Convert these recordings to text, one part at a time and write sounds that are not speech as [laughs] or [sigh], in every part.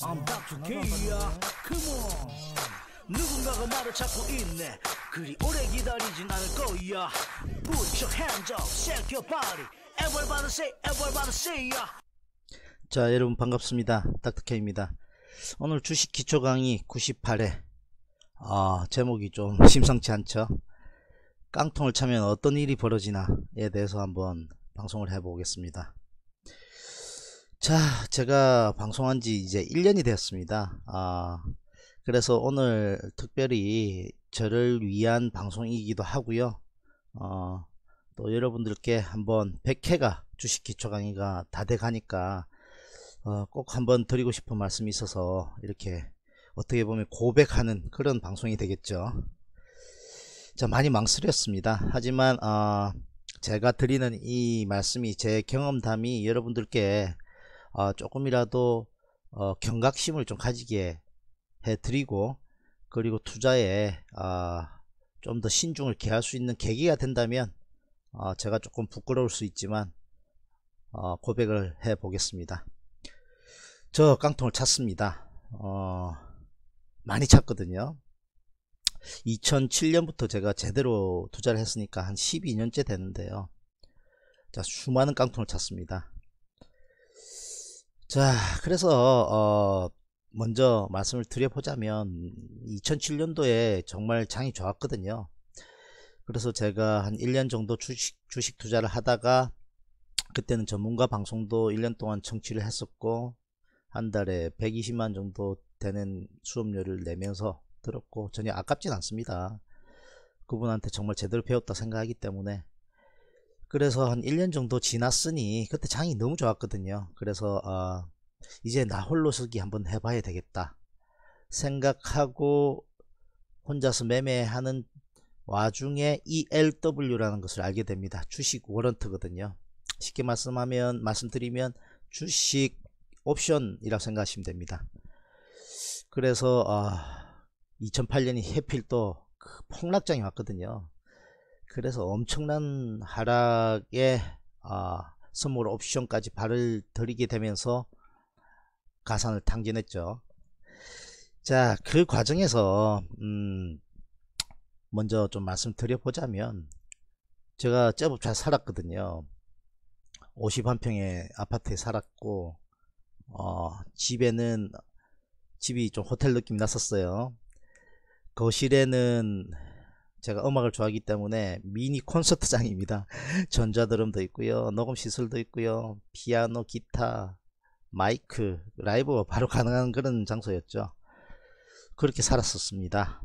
I'm back to K야 Come on 누군가가 나를 찾고 있네 그리 오래 기다리진 않을 거야 Put your hands up, shake your body Everybody say, everybody say y 자 여러분 반갑습니다 닥터케입니다 오늘 주식 기초 강의 98회 아 제목이 좀 [laughs] 심상치 않죠 깡통을 차면 어떤 일이 벌어지나에 대해서 한번 방송을 해보겠습니다 자 제가 방송한 지 이제 1년이 되었습니다 아 그래서 오늘 특별히 저를 위한 방송이기도 하고요 어, 또 여러분들께 한번 100회가 주식 기초 강의가 다 돼 가니까 어, 꼭 한번 드리고 싶은 말씀이 있어서 이렇게 어떻게 보면 고백하는 그런 방송이 되겠죠 자 많이 망설였습니다 하지만 어, 제가 드리는 이 말씀이 제 경험담이 여러분들께 어, 조금이라도 어, 경각심을 좀 가지게 해드리고 그리고 투자에 어, 아, 좀더 신중을 기할 수 있는 계기가 된다면 어, 제가 조금 부끄러울 수 있지만 어, 고백을 해 보겠습니다. 저 깡통을 찾습니다. 어, 많이 찾거든요. 2007년부터 제가 제대로 투자를 했으니까 한 12년째 되는데요. 자, 수많은 깡통을 찾습니다. 자 그래서 어 먼저 말씀을 드려보자면 2007년도에 정말 장이 좋았거든요 그래서 제가 한 1년 정도 주식, 주식 투자를 하다가 그때는 전문가 방송도 1년 동안 청취를 했었고 한 달에 120만 정도 되는 수업료를 내면서 들었고 전혀 아깝진 않습니다 그분한테 정말 제대로 배웠다 생각하기 때문에 그래서 한 1년 정도 지났으니 그때 장이 너무 좋았거든요 그래서 어, 이제 나 홀로 서기 한번 해봐야 되겠다 생각하고 혼자서 매매하는 와중에 ELW라는 것을 알게 됩니다 주식 워런트거든요 쉽게 말씀하면 말씀드리면 주식 옵션이라고 생각하시면 됩니다 그래서 어, 아, 2008년이 해필 또그 폭락장이 왔거든요 그래서 엄청난 하락에 아, 선물 옵션까지 발을 들이게 되면서 가산을 탕진했죠. 자, 그 과정에서 음, 먼저 좀 말씀드려 보자면 제가 제법 잘 살았거든요. 51평의 아파트에 살았고 어, 집에는 집이 좀 호텔 느낌이 났었어요. 거실에는 제가 음악을 좋아하기 때문에 미니 콘서트장입니다. [laughs] 전자드럼도 있고요. 녹음 시설도 있고요. 피아노, 기타, 마이크, 라이브 바로 가능한 그런 장소였죠. 그렇게 살았었습니다.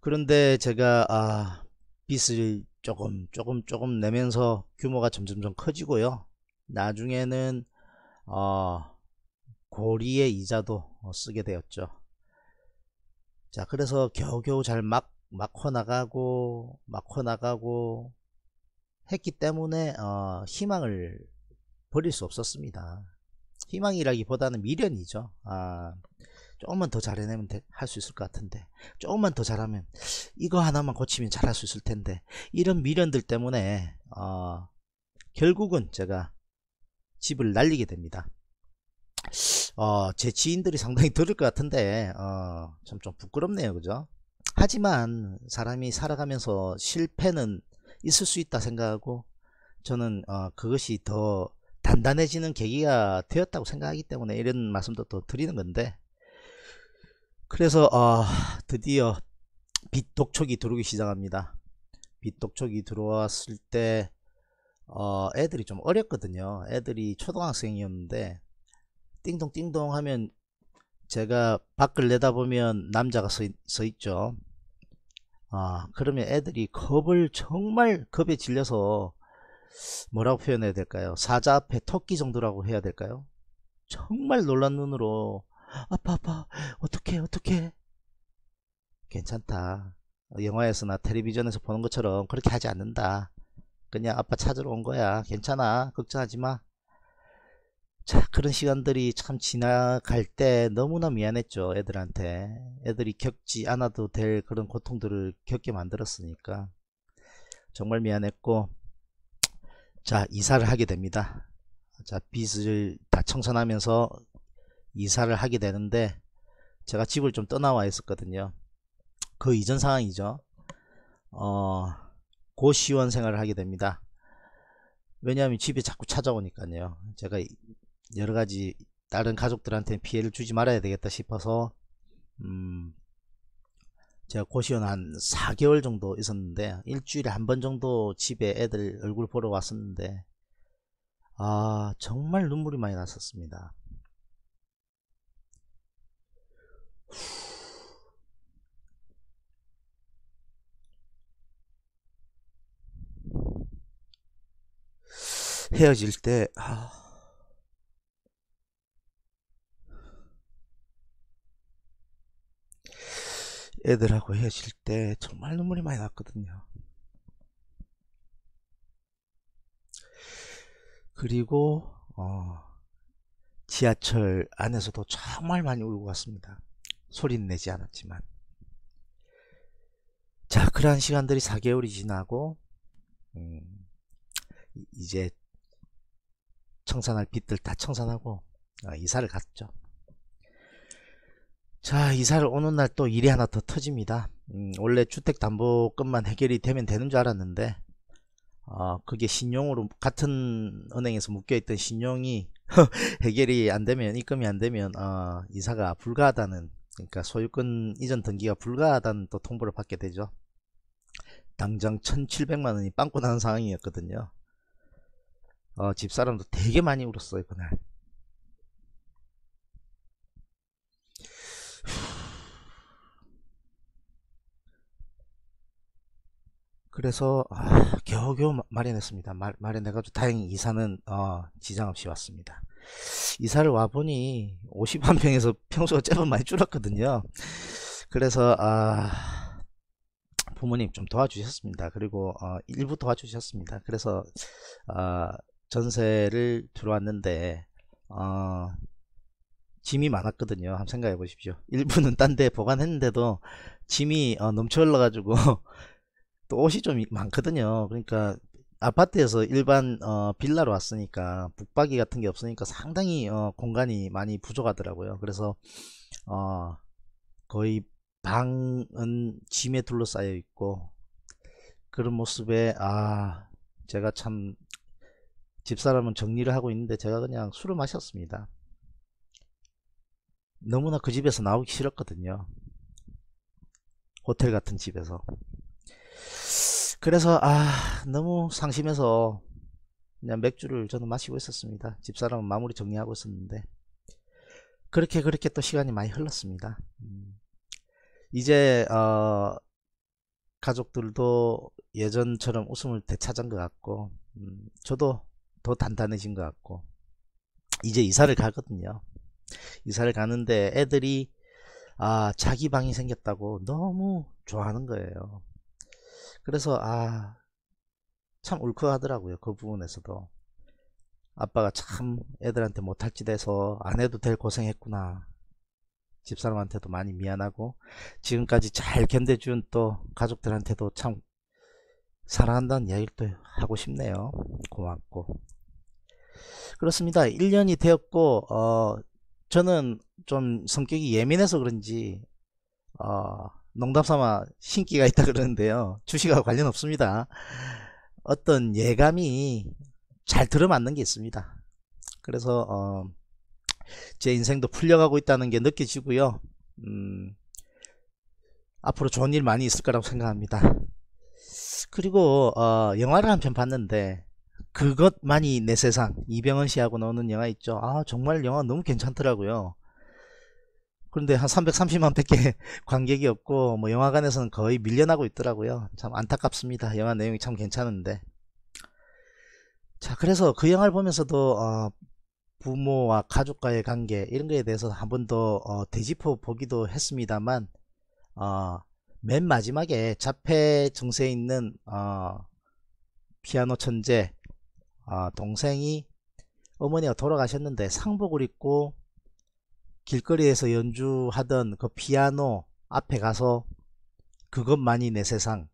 그런데 제가 아, 빚을 조금 조금 조금 내면서 규모가 점점점 커지고요. 나중에는 어, 고리의 이자도 쓰게 되었죠. 자, 그래서 겨우겨우 잘막 막 커나가고 막 커나가고 했기 때문에 어, 희망을 버릴 수 없었습니다. 희망이라기보다는 미련이죠. 아, 조금만 더 잘해내면 할 수 있을 것 같은데 조금만 더 잘하면 이거 하나만 고치면 잘할 수 있을 텐데 이런 미련들 때문에 어, 결국은 제가 집을 날리게 됩니다. 어, 제 지인들이 상당히 들을 것 같은데 어, 참좀 부끄럽네요, 그죠? 하지만 사람이 살아가면서 실패는 있을 수 있다 생각하고 저는 어, 그것이 더 단단해지는 계기가 되었다고 생각하기 때문에 이런 말씀도 또 드리는 건데 그래서 어, 드디어 빛 독촉이 들어오기 시작합니다. 빛 독촉이 들어왔을 때 어, 애들이 좀 어렸거든요. 애들이 초등학생이었는데 띵동띵동 하면 제가 밖을 내다보면 남자가 서, 서 있죠 아 그러면 애들이 겁을 정말 겁에 질려서 뭐라고 표현해야 될까요 사자 앞에 토끼 정도라고 해야 될까요 정말 놀란 눈으로 아빠아빠 어떻게 어떻게 괜찮다 영화에서나 텔레비전에서 보는 것처럼 그렇게 하지 않는다 그냥 아빠 찾으러 온 거야 괜찮아 걱정하지 마 자, 그런 시간들이 참 지나갈 때 너무나 미안했죠, 애들한테. 애들이 겪지 않아도 될 그런 고통들을 겪게 만들었으니까. 정말 미안했고, 자, 이사를 하게 됩니다. 자, 빚을 다 청산하면서 이사를 하게 되는데, 제가 집을 좀 떠나와 있었거든요. 그 이전 상황이죠. 어, 고시원 생활을 하게 됩니다. 왜냐하면 집에 자꾸 찾아오니까요. 제가 여러가지 다른 가족들한테 피해를 주지 말아야 되겠다 싶어서 음 제가 고시원 한 4개월 정도 있었는데 일주일에 한 번 정도 집에 애들 얼굴 보러 왔었는데 아 정말 눈물이 많이 났었습니다 헤어질 때 아... 애들하고 헤어질 때 정말 눈물이 많이 났거든요. 그리고 어, 지하철 안에서도 정말 많이 울고 갔습니다. 소리는 내지 않았지만 자 그러한 시간들이 4개월이 지나고 음, 이제 청산할 빚들 다 청산하고 어, 이사를 갔죠. 자 이사를 오는 날 또 일이 하나 더 터집니다 음, 원래 주택담보금만 해결이 되면 되는 줄 알았는데 어, 그게 신용으로 같은 은행에서 묶여있던 신용이 [laughs] 해결이 안되면 입금이 안되면 어, 아, 이사가 불가하다는 그러니까 소유권 이전 등기가 불가하다는 또 통보를 받게 되죠 당장 1700만원이 빵꾸 나는 상황이었거든요 어, 집사람도 되게 많이 울었어요 그날 그래서 아, 겨우겨우 마련했습니다. 마, 마련해가지고 다행히 이사는 어, 지장 없이 왔습니다. 이사를 와보니 5 0만평에서 평소가 제법 많이 줄었거든요. 그래서 아, 부모님 좀 도와주셨습니다. 그리고 어, 일부 도와주셨습니다. 그래서 어, 전세를 들어왔는데 어, 짐이 많았거든요. 한번 생각해 보십시오. 일부는 딴 데 보관했는데도 짐이 어, 넘쳐 흘러가지고 [laughs] 또 옷이 좀 많거든요. 그러니까 아파트에서 일반 어, 빌라로 왔으니까 북박이 같은 게 없으니까 상당히 어, 공간이 많이 부족하더라고요. 그래서 어, 거의 방은 짐에 둘러싸여 있고 그런 모습에 아 제가 참 집사람은 정리를 하고 있는데 제가 그냥 술을 마셨습니다. 너무나 그 집에서 나오기 싫었거든요. 호텔 같은 집에서. 그래서 아 너무 상심해서 그냥 맥주를 저는 마시고 있었습니다. 집사람은 마무리 정리하고 있었는데 그렇게 그렇게 또 시간이 많이 흘렀습니다. 음. 이제 어, 가족들도 예전처럼 웃음을 되찾은 것 같고 음, 저도 더 단단해진 것 같고 이제 이사를 가거든요. 이사를 가는데 애들이 아 자기 방이 생겼다고 너무 좋아하는 거예요. 그래서 아 참 울컥하더라고요 그 부분에서도 아빠가 참 애들한테 못할 짓 해서 안 해도 될 고생했구나 집사람한테도 많이 미안하고 지금까지 잘 견뎌준 또 가족들한테도 참 사랑한다는 이야기도 하고 싶네요 고맙고 그렇습니다 1년이 되었고 어 저는 좀 성격이 예민해서 그런지 어 농담삼아 신기가 있다 그러는데요 주식하고 관련 없습니다 어떤 예감이 잘 들어맞는 게 있습니다 그래서 어, 제 인생도 풀려가고 있다는 게 느껴지고요 음, 앞으로 좋은 일 많이 있을 거라고 생각합니다 그리고 어, 영화를 한 편 봤는데 그것만이 내 세상 이병헌 씨하고 나오는 영화 있죠 아 정말 영화 너무 괜찮더라고요 그런데 한 330만밖에 [laughs] 관객이 없고 뭐 영화관에서는 거의 밀려나고 있더라고요. 참 안타깝습니다. 영화 내용이 참 괜찮은데. 자 그래서 그 영화를 보면서도 어, 부모와 가족과의 관계 이런 거에 대해서 한 번더 어, 되짚어 보기도 했습니다만 어, 맨 마지막에 자폐 증세에 있는 어, 피아노 천재 어, 동생이 어머니가 돌아가셨는데 상복을 입고 길거리에서 연주하던 그 피아노 앞에 가서 그것만이 내 세상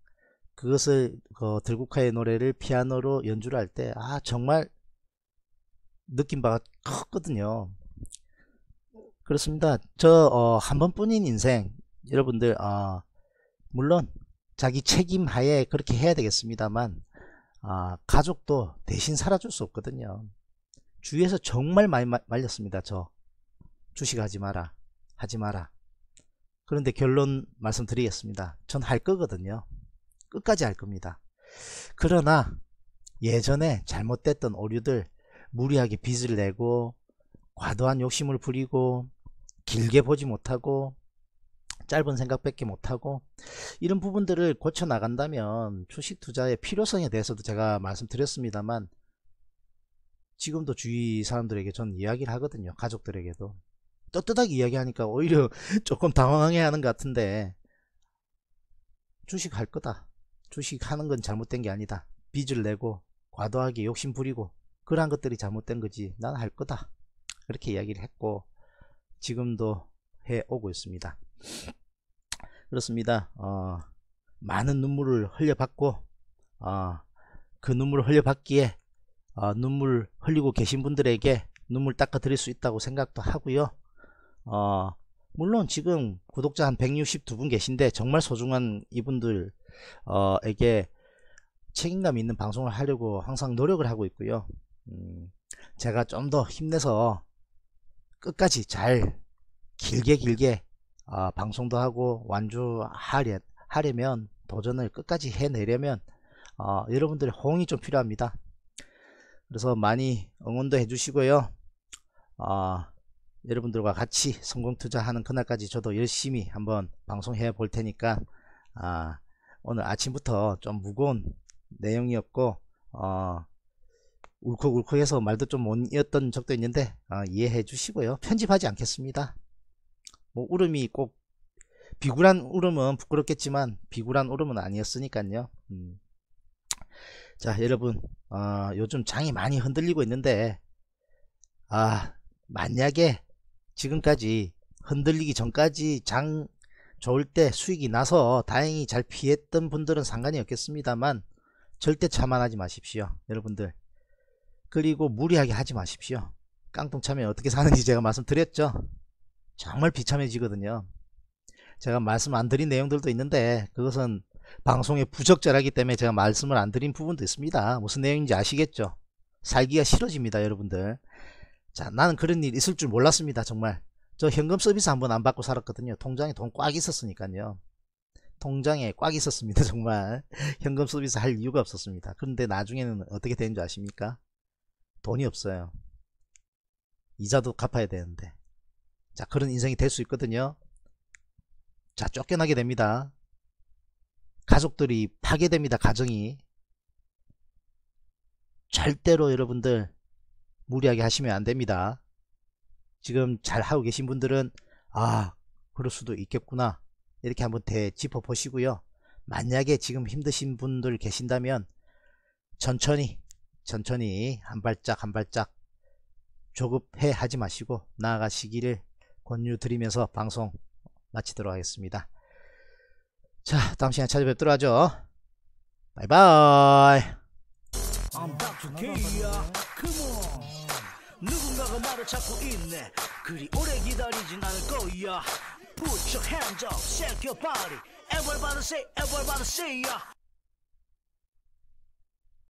그것을 그 들국화의 노래를 피아노로 연주를 할 때 아 정말 느낀 바가 컸거든요 그렇습니다 저 어, 한 번뿐인 인생 여러분들 아 물론 자기 책임 하에 그렇게 해야 되겠습니다만 아, 가족도 대신 살아줄 수 없거든요 주위에서 정말 많이 말렸습니다 저 주식하지 마라. 하지 마라. 그런데 결론 말씀드리겠습니다. 전 할 거거든요. 끝까지 할 겁니다. 그러나 예전에 잘못됐던 오류들 무리하게 빚을 내고 과도한 욕심을 부리고 길게 보지 못하고 짧은 생각밖에 못하고 이런 부분들을 고쳐 나간다면 주식 투자의 필요성에 대해서도 제가 말씀드렸습니다만 지금도 주위 사람들에게 전 이야기를 하거든요 가족들에게도 떳떳하게 이야기하니까 오히려 [laughs] 조금 당황해 하는 것 같은데 주식 할 거다 주식 하는 건 잘못된 게 아니다 빚을 내고 과도하게 욕심 부리고 그러한 것들이 잘못된 거지 난 할 거다 그렇게 이야기를 했고 지금도 해오고 있습니다 그렇습니다 어, 많은 눈물을 흘려봤고 어, 그 눈물을 흘려봤기에 어, 눈물 흘리고 계신 분들에게 눈물 닦아 드릴 수 있다고 생각도 하고요 어, 물론 지금 구독자 한 162분 계신데 정말 소중한 이분들에게 어, 책임감 있는 방송을 하려고 항상 노력을 하고 있고요. 음, 제가 좀 더 힘내서 끝까지 잘 길게 길게 어, 방송도 하고 완주하려 하려면 도전을 끝까지 해내려면 어, 여러분들의 호응이 좀 필요합니다. 그래서 많이 응원도 해주시고요. 어, 여러분들과 같이 성공 투자하는 그날까지 저도 열심히 한번 방송해 볼 테니까 아, 오늘 아침부터 좀 무거운 내용이었고 어, 울컥울컥해서 말도 좀못 이었던 적도 있는데 어, 이해해 주시고요 편집하지 않겠습니다 뭐 울음이 꼭 비굴한 울음은 부끄럽겠지만 비굴한 울음은 아니었으니까요 음. 자 여러분 어, 요즘 장이 많이 흔들리고 있는데 아 만약에 지금까지 흔들리기 전까지 장 좋을 때 수익이 나서 다행히 잘 피했던 분들은 상관이 없겠습니다만 절대 참만하지 마십시오 여러분들 그리고 무리하게 하지 마십시오 깡통 참여 어떻게 사는지 제가 말씀드렸죠 정말 비참해지거든요 제가 말씀 안 드린 내용들도 있는데 그것은 방송에 부적절하기 때문에 제가 말씀을 안 드린 부분도 있습니다 무슨 내용인지 아시겠죠 살기가 싫어집니다 여러분들 자 나는 그런 일 있을 줄 몰랐습니다 정말 저 현금 서비스 한번 안 받고 살았거든요 통장에 돈 꽉 있었으니까요 통장에 꽉 있었습니다 [laughs] 정말 현금 서비스 할 이유가 없었습니다 그런데 나중에는 어떻게 되는 줄 아십니까 돈이 없어요 이자도 갚아야 되는데 자 그런 인생이 될 수 있거든요 자 쫓겨나게 됩니다 가족들이 파괴됩니다 가정이 절대로 여러분들 무리하게 하시면 안됩니다. 지금 잘 하고 계신 분들은 아 그럴 수도 있겠구나 이렇게 한번 되짚어 보시고요. 만약에 지금 힘드신 분들 계신다면 천천히 천천히 한 발짝 한 발짝 조급해 하지 마시고 나아가시기를 권유드리면서 방송 마치도록 하겠습니다. 자 다음 시간에 찾아뵙도록 하죠. 바이바이 누군가가 나를 찾고 있네 그리 오래 기다리진 않을 거야 Put your hands up, shake your body Everybody say, everybody say yeah.